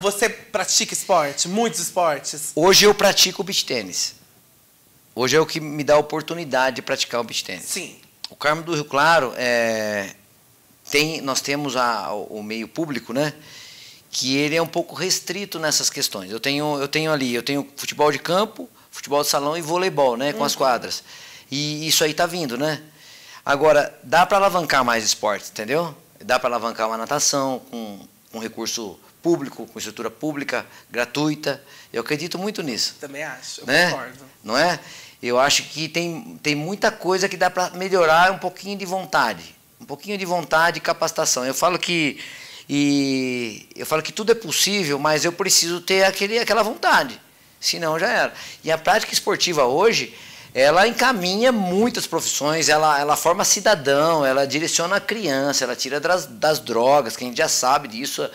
Você pratica esporte? Muitos esportes? Hoje eu pratico beach tênis. Hoje é o que me dá a oportunidade de praticar o beach tênis. Sim. O Carmo do Rio Claro, é, tem, nós temos a, o meio público, né? Que ele é um pouco restrito nessas questões. Eu tenho, eu tenho ali, eu tenho futebol de campo, futebol de salão e voleibol, né? Com uhum. as quadras. E isso aí está vindo, né? Agora, dá para alavancar mais esportes, entendeu? Dá para alavancar uma natação com um recurso público, com estrutura pública, gratuita. Eu acredito muito nisso. Também acho, né? concordo. Não é? Eu acho que tem, tem muita coisa que dá para melhorar um pouquinho de vontade. Um pouquinho de vontade e capacitação. Eu falo que. E eu falo que tudo é possível, mas eu preciso ter aquele, aquela vontade. Senão já era. E a prática esportiva hoje, ela encaminha muitas profissões, ela, ela forma cidadão, ela direciona a criança, ela tira das, das drogas, que a gente já sabe disso